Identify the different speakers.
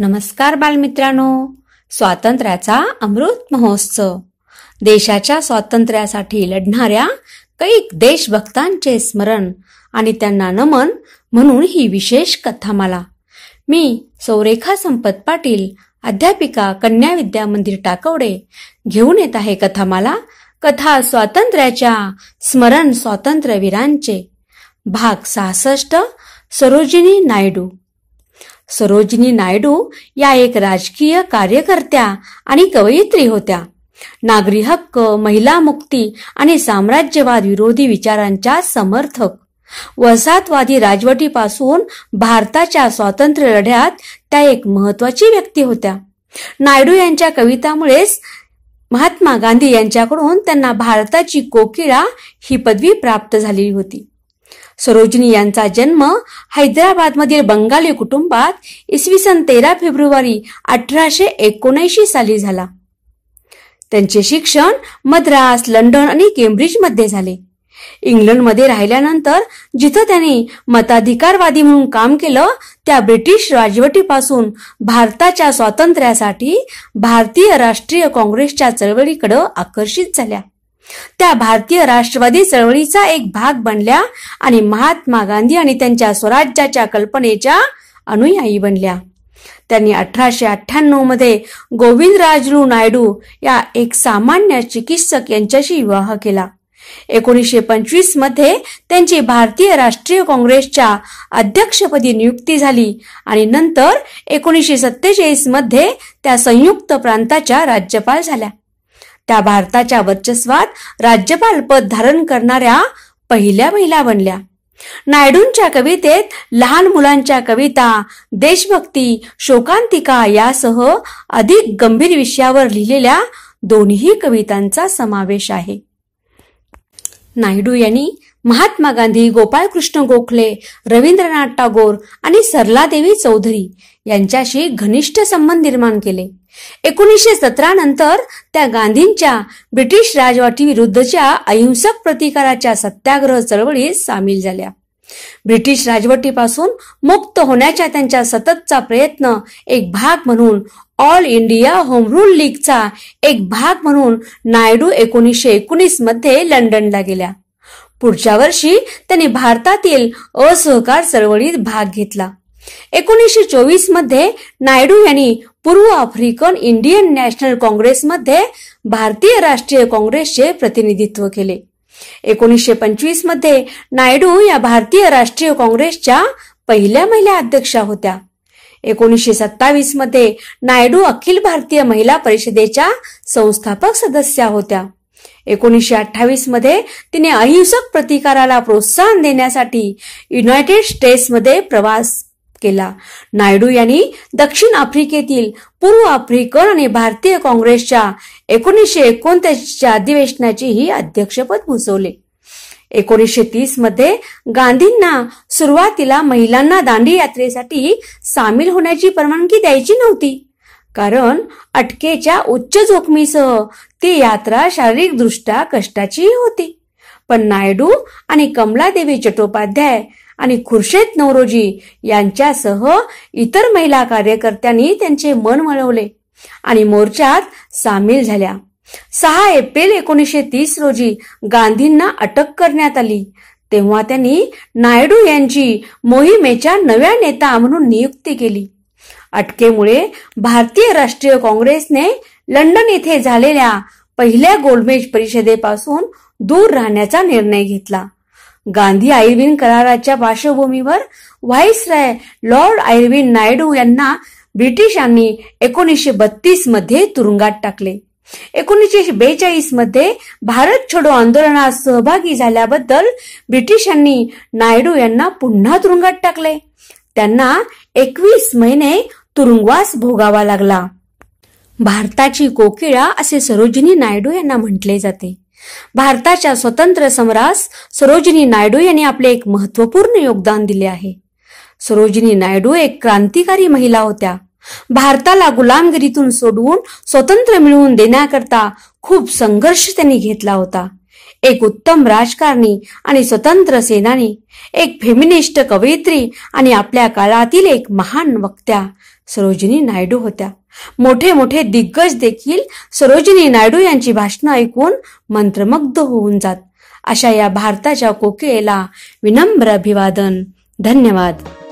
Speaker 1: नमस्कार बालमित्रांनो स्वातंत्र्याचा अमृत महोत्सव देशाच्या स्वातंत्र्यासाठी लढणाऱ्या कैक देशभक्तांचे स्मरण आणि त्यांना नमन म्हणून ही विशेष कथामाला मी सौरेखा संपत पाटील अध्यापिका कन्या विद्या मंदिर टाकवडे घेऊन येत आहे कथामाला कथा स्वातंत्र्याच्या स्मरण स्वातंत्र्यवीरांचे भाग सहासष्ट सरोजिनी नायडू सरोजिनी नायडू या एक राजकीय कार्यकर्त्या आणि कवयित्री होत्या नागरी हक्क महिला मुक्ती आणि साम्राज्यवाद विरोधी विचारांच्या समर्थक वसाहतवादी राजवटीपासून भारताच्या स्वातंत्र्य लढ्यात त्या एक महत्वाची व्यक्ती होत्या नायडू यांच्या कवितामुळेच महात्मा गांधी यांच्याकडून त्यांना भारताची कोकिळा ही पदवी प्राप्त झालेली होती सरोजिनी यांचा जन्म हैदराबादमधील बंगाली कुटुंबात इसवी सन तेरा फेब्रुवारी अठराशे एकोणऐंशी साली झाला त्यांचे शिक्षण मद्रास लंडन आणि केम्ब्रिजमध्ये झाले इंग्लंडमध्ये राहिल्यानंतर जिथं त्यांनी मताधिकारवादी म्हणून काम केलं त्या ब्रिटिश राजवटीपासून भारताच्या स्वातंत्र्यासाठी भारतीय राष्ट्रीय काँग्रेसच्या चळवळीकडे आकर्षित झाल्या त्या भारतीय राष्ट्रवादी चळवळीचा एक भाग बनल्या आणि महात्मा गांधी आणि त्यांच्या स्वराज्याच्या कल्पनेच्या अनुयायी बनल्या त्यांनी अठराशे अठ्ठ्याण्णव मध्ये गोविंद राजलू नायडू या एक सामान्य चिकित्सक यांच्याशी विवाह केला एकोणीसशे पंचवीस मध्ये त्यांची भारतीय राष्ट्रीय काँग्रेसच्या अध्यक्षपदी नियुक्ती झाली आणि नंतर एकोणीसशे सत्तेचाळीस मध्ये त्या संयुक्त प्रांताच्या राज्यपाल झाल्या त्या भारताच्या वर्चस्वात राज्यपाल पद धारण करणाऱ्या पहिल्या महिला बनल्या नायडूंच्या कवितेत लहान मुलांच्या कविता देशभक्ती शोकांतिका यासह अधिक गंभीर विषयावर लिहिलेल्या दोन्ही कवितांचा समावेश आहे नायडू यांनी महात्मा गांधी गोपाळकृष्ण गोखले रवींद्रनाथ टागोर आणि सरला देवी चौधरी यांच्याशी घनिष्ठ संबंध निर्माण केले एकोणीसशे सतरा नंतर त्या गांधींच्या ब्रिटिश विरुद्धच्या अहिंसक प्रतिकाराच्या सत्याग्रह चळवळीत सामील झाल्या ब्रिटिश राजवटीपासून मुक्त होण्याच्या त्यांच्या सततचा प्रयत्न एक भाग म्हणून ऑल इंडिया होम रूल लीगचा एक भाग म्हणून नायडू एकोणीसशे एकोणीस मध्ये लंडनला गेल्या पुढच्या वर्षी त्यांनी भारतातील असहकार चळवळीत भाग घेतला एकोणीसशे चोवीस मध्ये नायडू यांनी पूर्व आफ्रिकन इंडियन नॅशनल काँग्रेसमध्ये भारतीय राष्ट्रीय काँग्रेसचे प्रतिनिधित्व केले एकोणीसशे पंचवीस मध्ये नायडू या भारतीय राष्ट्रीय काँग्रेसच्या पहिल्या महिला अध्यक्षा होत्या एकोणीसशे सत्तावीस मध्ये नायडू अखिल भारतीय महिला परिषदेच्या संस्थापक सदस्या होत्या एकोणीसशे अठ्ठावीस मध्ये तिने अहिंसक प्रतिकाराला प्रोत्साहन देण्यासाठी युनायटेड स्टेट्समध्ये प्रवास केला नायडू यांनी दक्षिण आफ्रिकेतील पूर्व आफ्रिकन आणि भारतीय काँग्रेसच्या एकोणीसशे एकोणतीसच्या ही अध्यक्षपद भूसवले एकोणीसशे तीस मध्ये गांधींना सुरुवातीला महिलांना दांडी यात्रेसाठी सामील होण्याची परवानगी द्यायची नव्हती कारण अटकेच्या उच्च जोखमीसह ती यात्रा शारीरिक दृष्ट्या कष्टाची होती पण नायडू आणि कमलादेवी चट्टोपाध्याय आणि खुर्शेद नवरोजी यांच्यासह इतर महिला कार्यकर्त्यांनी त्यांचे मन वळवले आणि मोर्चात सामील झाल्या सहा एप्रिल एकोणीसशे तीस रोजी गांधींना अटक करण्यात आली तेव्हा त्यांनी नायडू यांची मोहिमेच्या नव्या नेता म्हणून नियुक्ती केली अटकेमुळे भारतीय राष्ट्रीय काँग्रेसने लंडन येथे झालेल्या पहिल्या गोलमेज परिषदेपासून दूर राहण्याचा निर्णय घेतला गांधी आयर्विन कराराच्या पार्श्वभूमीवर व्हाईसरॉय लॉर्ड आयर्विन नायडू यांना ब्रिटिशांनी एकोणीसशे बत्तीस मध्ये तुरुंगात टाकले एकोणीसशे बेचाळीस मध्ये भारत छोडो आंदोलनात सहभागी झाल्याबद्दल ब्रिटिशांनी नायडू यांना पुन्हा तुरुंगात टाकले त्यांना एकवीस महिने तुरुंगवास भोगावा लागला भारताची कोकिळा असे सरोजिनी नायडू यांना म्हटले जाते भारताच्या स्वतंत्र समरास सरोजिनी नायडू यांनी आपले एक महत्वपूर्ण योगदान दिले आहे सरोजिनी नायडू एक क्रांतिकारी महिला होत्या भारताला गुलामगिरीतून सोडवून स्वतंत्र मिळवून देण्याकरता खूप संघर्ष त्यांनी घेतला होता एक उत्तम राजकारणी आणि स्वतंत्र सेनानी एक फेमिनिस्ट कवयित्री आणि आपल्या काळातील एक महान वक्त्या सरोजिनी नायडू होत्या मोठे मोठे दिग्गज देखील सरोजिनी नायडू यांची भाषणं ऐकून मंत्रमुग्ध होऊन जात अशा या भारताच्या कोकेला विनम्र अभिवादन धन्यवाद